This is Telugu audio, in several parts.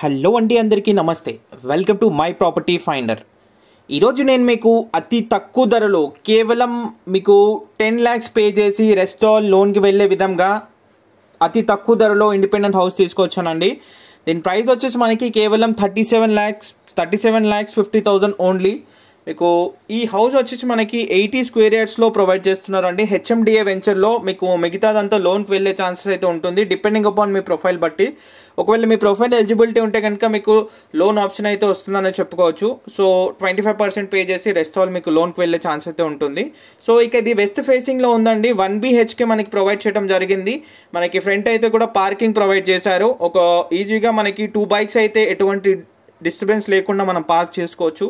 హలో అండి అందరికీ నమస్తే welcome to my property finder ఈరోజు నేను మీకు అతి తక్కువ ధరలో కేవలం మీకు టెన్ ల్యాక్స్ పే చేసి రెస్టాల్ లోన్కి వెళ్ళే విధంగా అతి తక్కువ ధరలో ఇండిపెండెంట్ హౌస్ తీసుకొచ్చానండి దీని ప్రైస్ వచ్చేసి మనకి కేవలం thirty seven lakhs thirty seven lakhs fifty thousand only మీకు ఈ హౌస్ వచ్చేసి మనకి ఎయిటీ స్క్వేర్ యార్డ్స్లో ప్రొవైడ్ చేస్తున్నారండి హెచ్ఎండిఏ వెంచర్లో మీకు మిగతాదంతా లోన్కి వెళ్ళే ఛాన్సెస్ అయితే ఉంటుంది డిపెండింగ్ అపాన్ మీ ప్రొఫైల్ బట్టి ఒకవేళ మీ ప్రొఫైల్ ఎలిజిబిలిటీ ఉంటే కనుక మీకు లోన్ ఆప్షన్ అయితే వస్తుందని చెప్పుకోవచ్చు so twenty five percent pay చేసి రెస్ట్ ఆల్ మీకు లోన్కి వెళ్ళే ఛాన్స్ అయితే ఉంటుంది సో ఇక ఇది వెస్ట్ ఫేసింగ్లో ఉందండి వన్ బీహెచ్కే మనకి ప్రొవైడ్ చేయడం జరిగింది మనకి ఫ్రంట్ అయితే కూడా పార్కింగ్ ప్రొవైడ్ చేశారు ఒక ఈజీగా మనకి టూ బైక్స్ అయితే ఎటువంటి డిస్టర్బెన్స్ లేకుండా మనం పార్క్ చేసుకోవచ్చు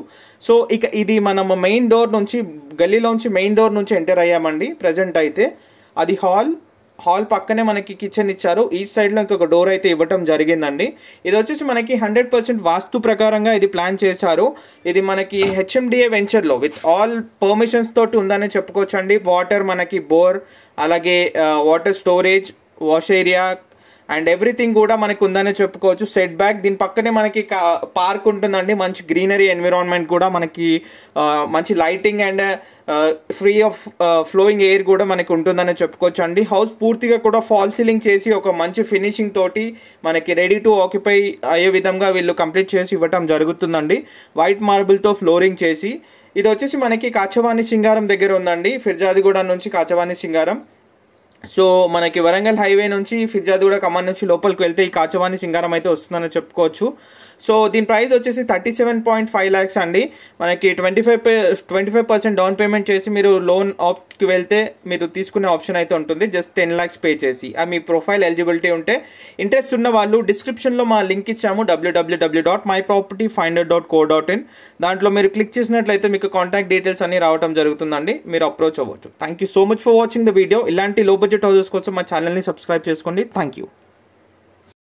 సో ఇక ఇది మనం మెయిన్ డోర్ నుంచి గల్లీలోంచి మెయిన్ డోర్ నుంచి ఎంటర్ అయ్యామండి ప్రజెంట్ అయితే అది హాల్ హాల్ పక్కనే మనకి కిచెన్ ఇచ్చారు ఈ సైడ్లో ఇంకొక డోర్ అయితే ఇవ్వటం జరిగిందండి ఇది వచ్చేసి మనకి హండ్రెడ్ పర్సెంట్ వాస్తు ప్రకారంగా ఇది ప్లాన్ చేశారు ఇది మనకి హెచ్ఎండిఏ వెంచర్లో విత్ ఆల్ పర్మిషన్స్ తోటి ఉందనే చెప్పుకోవచ్చండి వాటర్ మనకి బోర్ అలాగే water storage wash area and everything కూడా మనకు ఉందనే చెప్పుకోవచ్చు సెట్ బ్యాక్ దీని పక్కనే మనకి పార్క్ ఉంటుందండి మంచి గ్రీనరీ ఎన్విరాన్మెంట్ కూడా మనకి మంచి lighting and free of flowing air కూడా మనకి ఉంటుందని చెప్పుకోవచ్చు అండి హౌస్ పూర్తిగా కూడా ఫాల్ సీలింగ్ చేసి ఒక మంచి ఫినిషింగ్ తోటి మనకి రెడీ టు ఆక్యుపై అయ్యే విధంగా వీళ్ళు కంప్లీట్ చేసి ఇవ్వటం జరుగుతుందండి వైట్ మార్బుల్తో ఫ్లోరింగ్ చేసి ఇది వచ్చేసి మనకి కాచవాణి సింగారం దగ్గర ఉందండి ఫిర్జాదిగూడ నుంచి కాచవాణి సింగారం సో మనకి వరంగల్ హైవే నుంచి ఫిర్జాదూడ కమాన్ నుంచి లోపలికి వెళ్తే ఈ కాచవాణి సింగారం అయితే వస్తుందని చెప్పుకోవచ్చు సో దీని ప్రైస్ వచ్చేసి thirty seven point five lakhs అండి మనకి twenty five twenty five percent down payment చేసి మీరు లోన్ ఆప్కి వెళ్తే మీరు తీసుకునే ఆప్షన్ అయితే ఉంటుంది జస్ట్ టెన్ ల్యాక్స్ పే చేసి ఆ మీ ప్రొఫైల్ ఎలిజిబిలిటీ ఉంటే ఇంట్రెస్ట్ ఉన్న వాళ్ళు డిస్క్రిప్షన్లో మా లింక్ ఇచ్చాము డబ్ల్యూడబ్ల్యూడబ్ల్యూ dot dot co dot in దాంట్లో మీరు క్లిక్ చేసినట్లయితే మీకు కాంటాక్ట్ డీటెయిల్స్ అన్ని రావడం జరుగుతుందండి మీరు అప్రోచ్ అవ్వచ్చు thank you so much for watching the video ఇలాంటి లోపల బడ్జెట్ హౌసెస్ కోసం మా ఛానల్ని సబ్స్క్రైబ్ చేసుకోండి థ్యాంక్ యూ